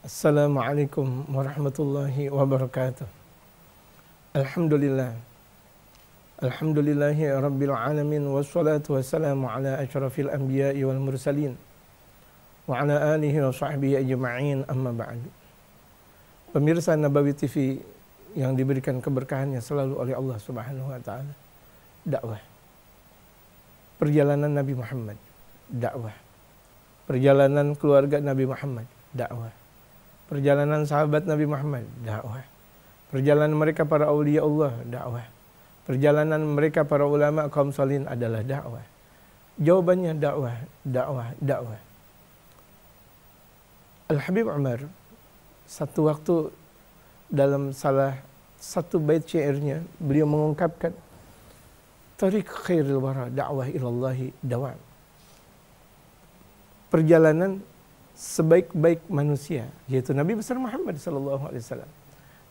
Assalamualaikum warahmatullahi wabarakatuh. Alhamdulillah. Alhamdulillahi rabbil alamin wassalatu wassalamu ala asyrafil anbiya wal mursalin wa ala alihi wa sahbihi ajma'in amma ba'du. Pemirsa Nabawi TV yang diberikan keberkahannya selalu oleh Allah Subhanahu wa taala. Dakwah. Perjalanan Nabi Muhammad, dakwah. Perjalanan keluarga Nabi Muhammad, dakwah perjalanan sahabat Nabi Muhammad, dakwah. Perjalanan mereka para aulia Allah, dakwah. Perjalanan mereka para ulama kaum salin adalah dakwah. Jawabannya dakwah, dakwah, dakwah. Al-Habib Umar satu waktu dalam salah satu bait syairnya beliau mengungkapkan Tariq khairil wara dakwah ilallahi dawam. Perjalanan sebaik-baik manusia yaitu Nabi besar Muhammad sallallahu alaihi wasallam.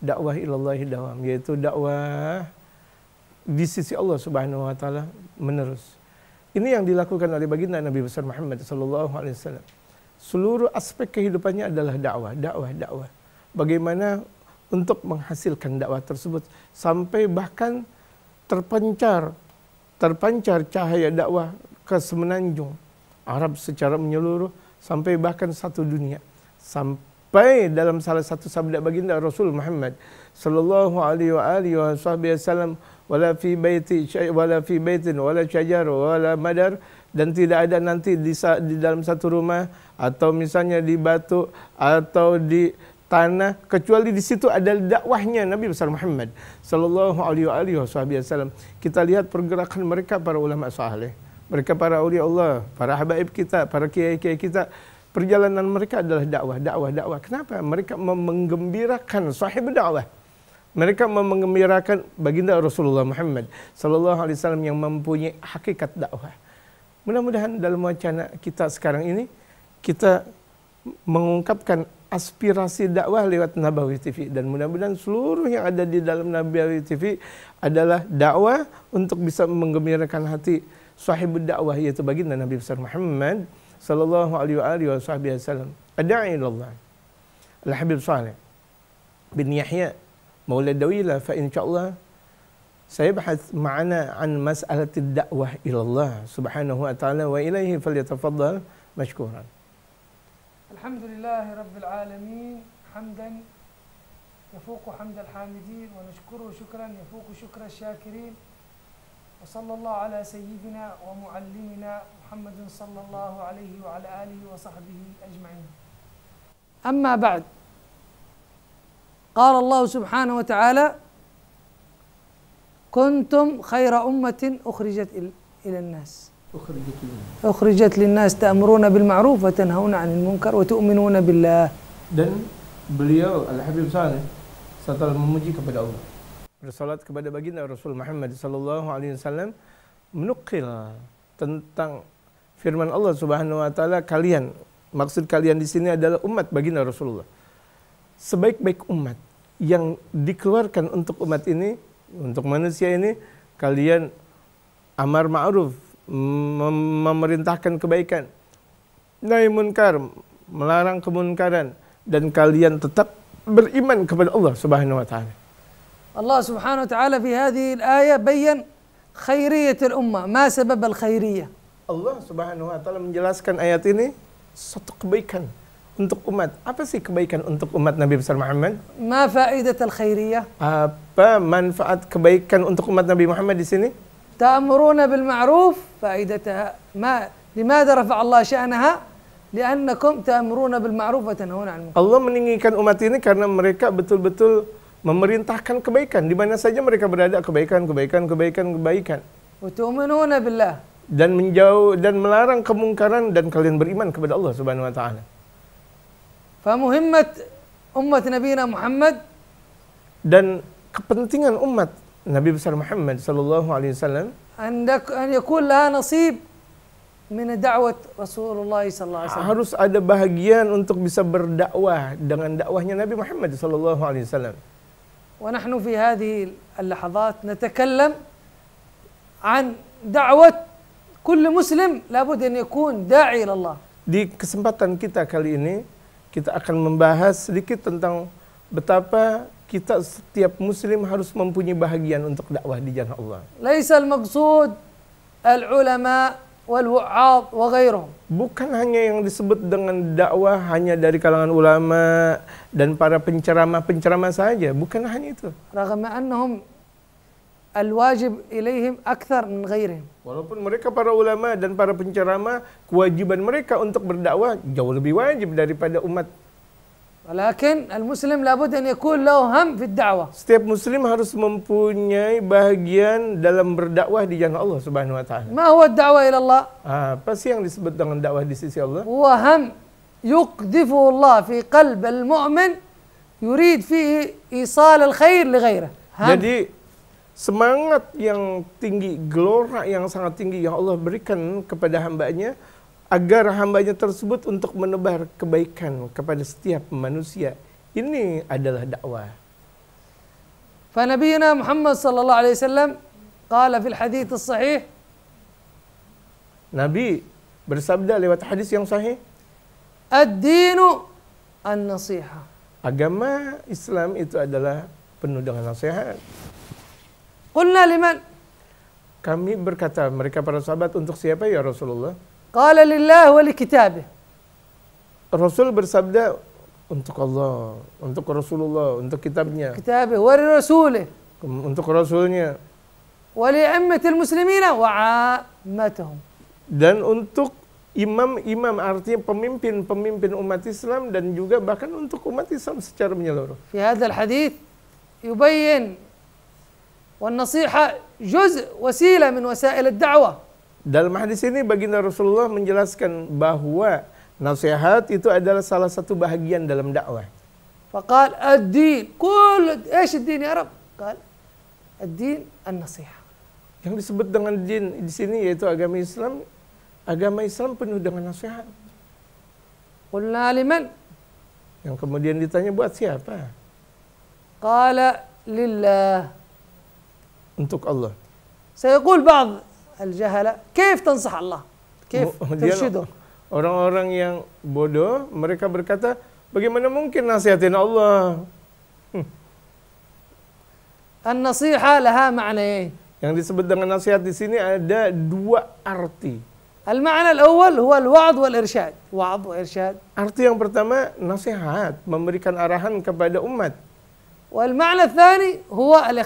Dakwah ilallahi dawam yaitu dakwah di sisi Allah Subhanahu wa taala menerus. Ini yang dilakukan oleh baginda Nabi besar Muhammad sallallahu alaihi wasallam. Seluruh aspek kehidupannya adalah dakwah, dakwah, dakwah. Bagaimana untuk menghasilkan dakwah tersebut sampai bahkan terpancar terpancar cahaya dakwah ke semenanjung Arab secara menyeluruh sampai bahkan satu dunia sampai dalam salah satu sabda baginda Rasul Muhammad sallallahu alaihi wa alihi wasallam wala fi baiti wala fi baitin wala syajar wala madar dan tidak ada nanti di, di dalam satu rumah atau misalnya di batu atau di tanah kecuali di situ ada dakwahnya Nabi besar Muhammad sallallahu alaihi wa alihi wasallam kita lihat pergerakan mereka para ulama saleh mereka para ulil Allah, para habaib kita, para kiai-kiai kita, perjalanan mereka adalah dakwah, dakwah, dakwah. Kenapa? Mereka menggembirakan sahib dakwah. Mereka menggembirakan baginda Rasulullah Muhammad sallallahu alaihi wasallam yang mempunyai hakikat dakwah. Mudah-mudahan dalam wacana kita sekarang ini kita mengungkapkan aspirasi dakwah lewat Nabawi TV dan mudah-mudahan seluruh yang ada di dalam Nabawi TV adalah dakwah untuk bisa menggembirakan hati sahibud dakwah yaitu baginda Nabi besar Muhammad sallallahu alaihi wasallam. Adai Allah, Al-Habib Saleh bin Yahya Maulid Dawila fa insyaallah saya bahas ma'ana an mas'alatid dakwah ilallah subhanahu wa ta'ala wa ilaihi falyatafaddal mashkuran. الحمد لله رب العالمين حمدا يفوق حمد الحامدين ونشكره شكرا يفوق شكر الشاكرين وصلى الله على سيدنا ومعلمنا محمد صلى الله عليه وعلى آله وصحبه أجمعين أما بعد قال الله سبحانه وتعالى كنتم خير أمة أخرجت إلى الناس أخرجت للناس تأمرون بالمعروف وتنهون عن المنكر وتؤمنون بالله dan beliau Al-Habib Saleh setelah memuji kepada Allah bersolat kepada baginda Rasul Muhammad sallallahu alaihi wasallam menukil tentang firman Allah Subhanahu wa taala kalian maksud kalian di sini adalah umat baginda Rasulullah sebaik-baik umat yang dikeluarkan untuk umat ini untuk manusia ini kalian amar ma'ruf mem memerintahkan kebaikan, nahi munkar, melarang kemunkaran dan kalian tetap beriman kepada Allah Subhanahu wa taala. Allah Subhanahu wa taala di hadhihi al-ayah bayan khairiyah al umma ma sabab al-khairiyah. Allah Subhanahu wa taala menjelaskan ayat ini satu kebaikan untuk umat. Apa sih kebaikan untuk umat Nabi besar Muhammad? Ma faidat al-khairiyah? Apa manfaat kebaikan untuk umat Nabi Muhammad di sini? تأمرون بالمعروف فائدتها ما لماذا رفع الله شأنها لأنكم تأمرون بالمعروف وتنهون عن المنكر الله meninggikan umat ini karena mereka betul-betul memerintahkan kebaikan di mana saja mereka berada kebaikan kebaikan kebaikan kebaikan. وتؤمنون بالله dan menjauh dan melarang kemungkaran dan kalian beriman kepada Allah Subhanahu wa taala. فمهمة أمة نبينا محمد dan kepentingan umat Nabi besar Muhammad sallallahu alaihi wasallam hendak an yakul la nasib min da'wat Rasulullah sallallahu alaihi wasallam harus ada bahagian untuk bisa berdakwah dengan dakwahnya Nabi Muhammad sallallahu alaihi wasallam wa nahnu ونحن في هذه اللحظات نتكلم عن دعوة كل مسلم لابد an yakun da'i ila Allah di kesempatan kita kali ini kita akan membahas sedikit tentang betapa kita setiap muslim harus mempunyai bahagian untuk dakwah di jalan Allah. Laisal maqsud al ulama wal wa'ad wa ghairhum. Bukan hanya yang disebut dengan dakwah hanya dari kalangan ulama dan para penceramah-penceramah saja, bukan hanya itu. Ragam annahum al-wajib ilaihim akthar min ghairihim. Walaupun mereka para ulama dan para penceramah, kewajiban mereka untuk berdakwah jauh lebih wajib daripada umat Walakin al-muslim labud an yakun lahu ham fi da'wah. Setiap muslim harus mempunyai bagian dalam berdakwah di jalan Allah Subhanahu wa taala. Ma huwa ad-da'wah ila Allah? Apa sih yang disebut dengan dakwah di sisi Allah? Wa ham yuqdhifu Allah fi qalb al-mu'min yurid fihi isal al-khair li ghairihi. Jadi semangat yang tinggi, gelora yang sangat tinggi yang Allah berikan kepada hambanya nya agar hambanya tersebut untuk menebar kebaikan kepada setiap manusia. Ini adalah dakwah. Fanabiyina Muhammad sallallahu Alaihi wasallam qala fil hadits الحديث sahih, Nabi bersabda lewat hadis yang sahih Ad-dinu an-nasiha Agama Islam itu adalah penuh dengan nasihat Qulna liman Kami berkata mereka para sahabat untuk siapa ya Rasulullah قال لله ولكتابه الرسول bersabda untuk Allah, untuk Rasulullah, untuk kitabnya. Kitabnya ورسوله. Untuk rasulnya. ولأئمة المسلمين وعامتهم. Dan untuk imam-imam artinya pemimpin-pemimpin umat Islam dan juga bahkan untuk umat Islam secara menyeluruh. Di hadal hadis yubayyin juz wasila min wasail وسائل dawah Dalam hadis ini baginda Rasulullah menjelaskan bahwa nasihat itu adalah salah satu bahagian dalam dakwah. فقال adi kul ايش الدين يا رب؟ adi an nasihat Yang disebut dengan din di sini yaitu agama Islam, agama Islam penuh dengan nasihat. Qulna liman? Yang kemudian ditanya buat siapa? Qala lillah. Untuk Allah. kul بعض الجهل كيف تنصح الله كيف ترشده orang-orang yang bodoh mereka berkata bagaimana mungkin nasihatin Allah النصيحة لها معنى Yang disebut dengan nasihat di sini ada dua arti. al الأول هو الوعظ huwa وعظ وإرشاد wal Arti yang pertama nasihat, memberikan arahan kepada umat. Wal الثاني هو huwa al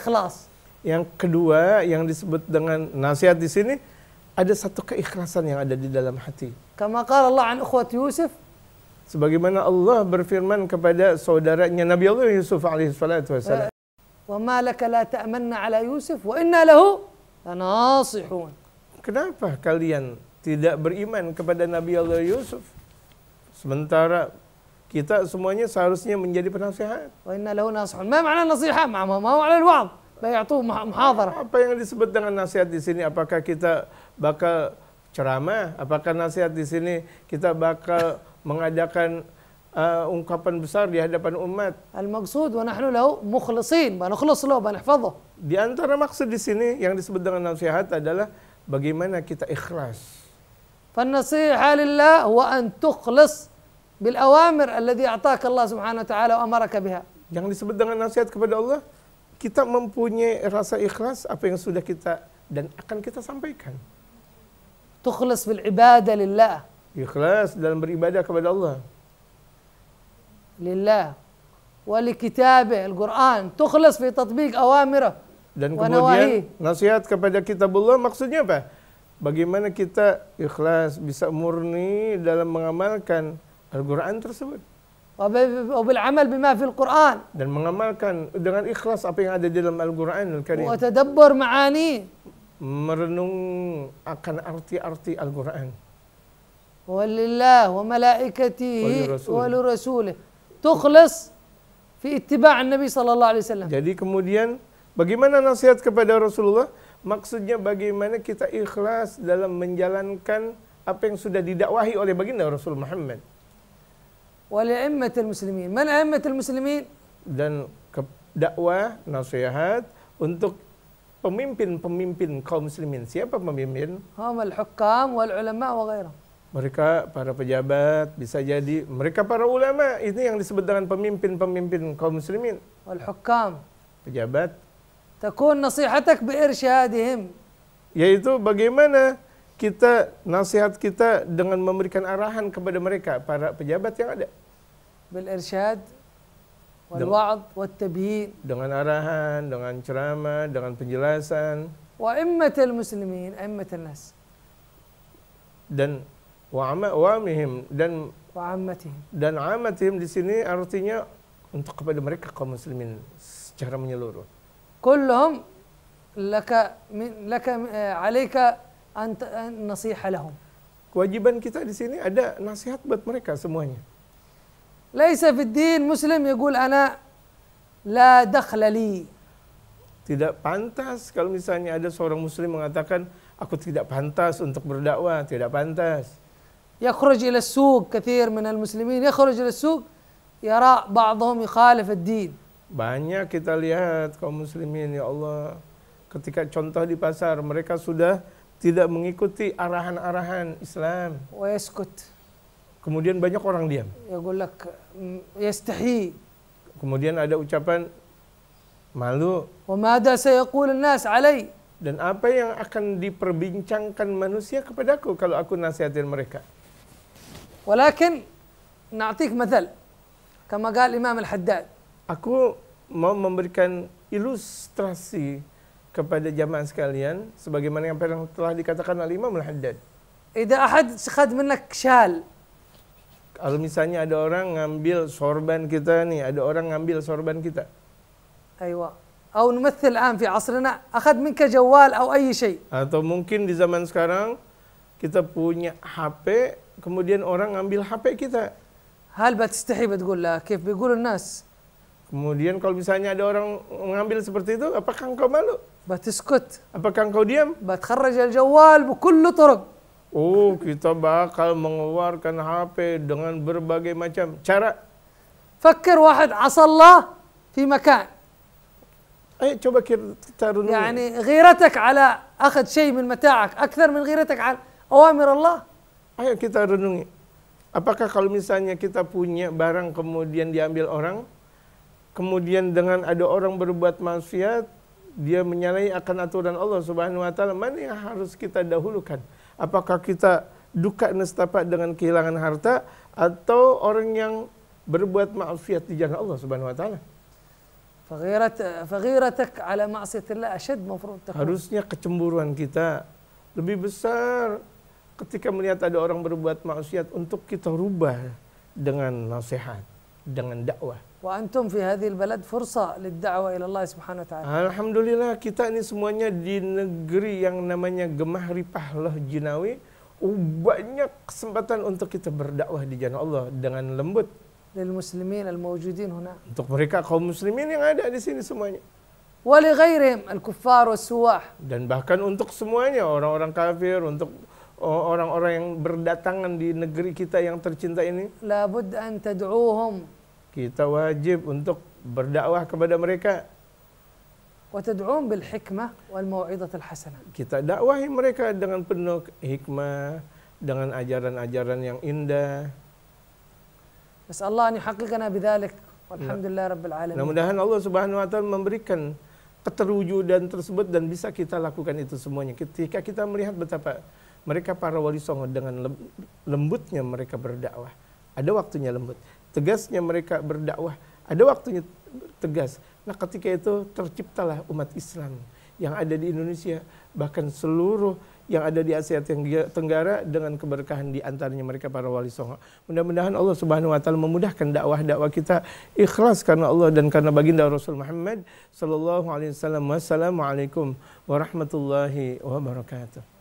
yang kedua yang disebut dengan nasihat di sini ada satu keikhlasan yang ada di dalam hati. Kama qala Allah an ukhwat Yusuf sebagaimana Allah berfirman kepada saudaranya Nabi Allah Yusuf alaihi salatu wasallam. Wa ma laka la ta'manna ala Yusuf wa inna lahu lanasihun. Kenapa kalian tidak beriman kepada Nabi Allah Yusuf? Sementara kita semuanya seharusnya menjadi penasehat. Wa inna lahu nasihun. Ma ma'na nasihah? Ma ma ala al-wa'd bayatuh muhadharah. Apa yang disebut dengan nasihat di sini? Apakah kita bakal ceramah? Apakah nasihat di sini kita bakal mengadakan uh, eh, ungkapan besar di hadapan umat? Al-maqsud wa nahnu lahu mukhlisin, ba nukhlis lahu ba nahfadhah. Di antara maksud di sini yang disebut dengan nasihat adalah bagaimana kita ikhlas. an لله bil awamir alladhi بالأوامر Allah Subhanahu wa ta'ala wa amaraka biha. Yang disebut dengan nasihat kepada Allah kita mempunyai rasa ikhlas apa yang sudah kita dan akan kita sampaikan. Tukhlas bil ibadah lillah. Ikhlas dalam beribadah kepada Allah. Lillah. al Qur'an. Tukhlas fi tatbik أوامره dan kemudian nasihat kepada kitabullah maksudnya apa? Bagaimana kita ikhlas bisa murni dalam mengamalkan Al-Quran tersebut. وبالعمل بما في القرآن dan mengamalkan dengan ikhlas apa yang ada di dalam Al-Qur'an Al-Karim وتدبر معاني merenung akan arti-arti Al-Qur'an ولله وملائكته ولرسوله تخلص في اتباع النبي صلى الله عليه وسلم jadi kemudian bagaimana nasihat kepada Rasulullah maksudnya bagaimana kita ikhlas dalam menjalankan apa yang sudah didakwahi oleh baginda Rasul Muhammad ولأئمة المسلمين من أئمة المسلمين dan dakwah nasihat untuk pemimpin-pemimpin kaum muslimin siapa pemimpin هم الحكام والعلماء ulama mereka para pejabat bisa jadi mereka para ulama ini yang disebut dengan pemimpin-pemimpin kaum muslimin wal hukam pejabat takun nasihatak bi irsyadihim yaitu bagaimana kita nasihat kita dengan memberikan arahan kepada mereka para pejabat yang ada بالإرشاد والوعظ والتبيين dengan arahan, dengan ceramah, dengan penjelasan. وأئمة المسلمين أئمة الناس dan wa'amihim dan wa'ammatihim dan amatihim di sini artinya untuk kepada mereka kaum muslimin secara menyeluruh. Kulluhum laka laka eh, alaika an nasiha lahum. Kewajiban kita di sini ada nasihat buat mereka semuanya. ليس في الدين مسلم يقول أنا لا دخل لي tidak pantas kalau misalnya ada seorang muslim mengatakan aku tidak pantas untuk berdakwah, tidak pantas. يخرج إلى السوق كثير من المسلمين يخرج إلى السوق يرى بعضهم يخالف الدين. Banyak kita lihat kaum muslimin ya Allah ketika contoh di pasar mereka sudah tidak mengikuti arahan-arahan Islam. sekut. Kemudian banyak orang diam. Yaqulak mm, yastahi. Kemudian ada ucapan malu. Wa saya kul nas alai? Dan apa yang akan diperbincangkan manusia kepadaku kalau aku nasihatin mereka? Walakin na'tik mathal. Kama qala Imam Al-Haddad. Aku mau memberikan ilustrasi kepada jamaah sekalian sebagaimana yang telah dikatakan oleh Imam Al-Haddad. Jika ahad sekad minnak syal kalau misalnya ada orang ngambil sorban kita nih, ada orang ngambil sorban kita. Aywa. Atau نمثل الآن fi عصرنا akad minka jawal atau أي shay. Atau mungkin di zaman sekarang kita punya HP, kemudian orang ngambil HP kita. هل بتستحي بتقول لا كيف بيقول nas. Kemudian kalau misalnya ada orang mengambil seperti itu, apakah engkau malu? Batiskut. Apakah engkau diam? بتخرج jawal bukullu turuk. Oh, kita bakal mengeluarkan HP dengan berbagai macam cara. Fakir wahid asallah fi makan. Ayo coba kita renungi. Yani ghiratak ala أخذ شيء min mata'ak. أكثر min ghiratak ala awamir Allah. Ayo kita renungi. Apakah kalau misalnya kita punya barang kemudian diambil orang, kemudian dengan ada orang berbuat maksiat, dia menyalahi akan aturan Allah Subhanahu wa taala, mana yang harus kita dahulukan? Apakah kita duka nestapak dengan kehilangan harta atau orang yang berbuat maksiat di jalan Allah Subhanahu wa taala? Faghiratak ala ma'siyatillah asyad mafruḍ Harusnya kecemburuan kita lebih besar ketika melihat ada orang berbuat maksiat untuk kita rubah dengan nasihat, dengan dakwah. وأنتم في هذه البلد فرصة للدعوة إلى الله سبحانه وتعالى Alhamdulillah kita ini semuanya di negeri yang namanya gemah ripah loh jinawi banyak kesempatan untuk kita berdakwah di jalan Allah dengan lembut للمسلمين الموجودين هنا untuk mereka kaum muslimin yang ada di sini semuanya ولغيرهم الكفار والسواح dan bahkan untuk semuanya orang-orang kafir untuk orang-orang yang berdatangan di negeri kita yang tercinta ini labud an tad'uuhum kita wajib untuk berdakwah kepada mereka وتدعون بالحكمة والموعظة الحسنة. Kita dakwahi mereka dengan penuh hikmah, dengan ajaran-ajaran yang indah. نسأل الله أن يحققنا بذلك والحمد لله رب العالمين. Mudah-mudahan Allah Subhanahu wa taala memberikan keterwujudan tersebut dan bisa kita lakukan itu semuanya ketika kita melihat betapa mereka para wali songo dengan lembutnya mereka berdakwah. Ada waktunya lembut tegasnya mereka berdakwah. Ada waktunya tegas. Nah ketika itu terciptalah umat Islam yang ada di Indonesia, bahkan seluruh yang ada di Asia Tenggara dengan keberkahan di antaranya mereka para wali songo. Mudah-mudahan Allah Subhanahu wa taala memudahkan dakwah-dakwah kita ikhlas karena Allah dan karena baginda Rasul Muhammad sallallahu alaihi wasallam. Wassalamualaikum warahmatullahi wabarakatuh.